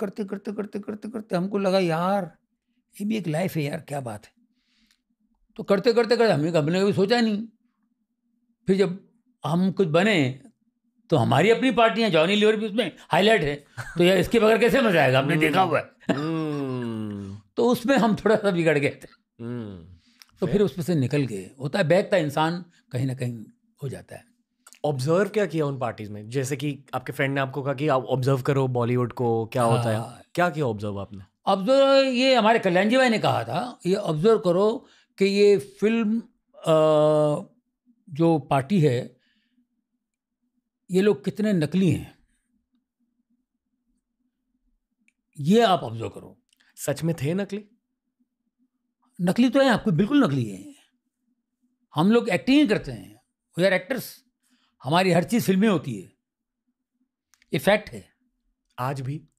करते करते करते करते करते हमको लगा यार ये भी एक लाइफ है यार क्या बात है तो करते करते करते हमने हमने कभी सोचा नहीं फिर जब हम कुछ बने तो हमारी अपनी पार्टी है जॉनी लिवर भी उसमें हाईलाइट है तो यार इसके बगैर कैसे मजा आएगा हमने देखा हुआ है हम्म। तो उसमें हम थोड़ा सा बिगड़ गए थे हम्म। तो फिर उसमें से निकल गए होता है बैग का इंसान कहीं ना कहीं हो जाता है ऑब्जर्व क्या किया उन पार्टीज में जैसे कि आपके फ्रेंड ने आपको कहा कि आप ऑब्जर्व करो बॉलीवुड को क्या हाँ। होता है क्या किया ऑब्जर्व आपने ऑब्जर्व ये हमारे कल्याण जी भाई ने कहा था ये ऑब्जर्व करो कि ये फिल्म आ, जो पार्टी है ये लोग कितने नकली हैं ये आप ऑब्जर्व करो सच में थे नकली नकली तो है आपको बिल्कुल नकली है हम लोग एक्टिंग ही करते हैं वी आर एक्टर्स हमारी हर चीज़ फिल्में होती है ये फैक्ट है आज भी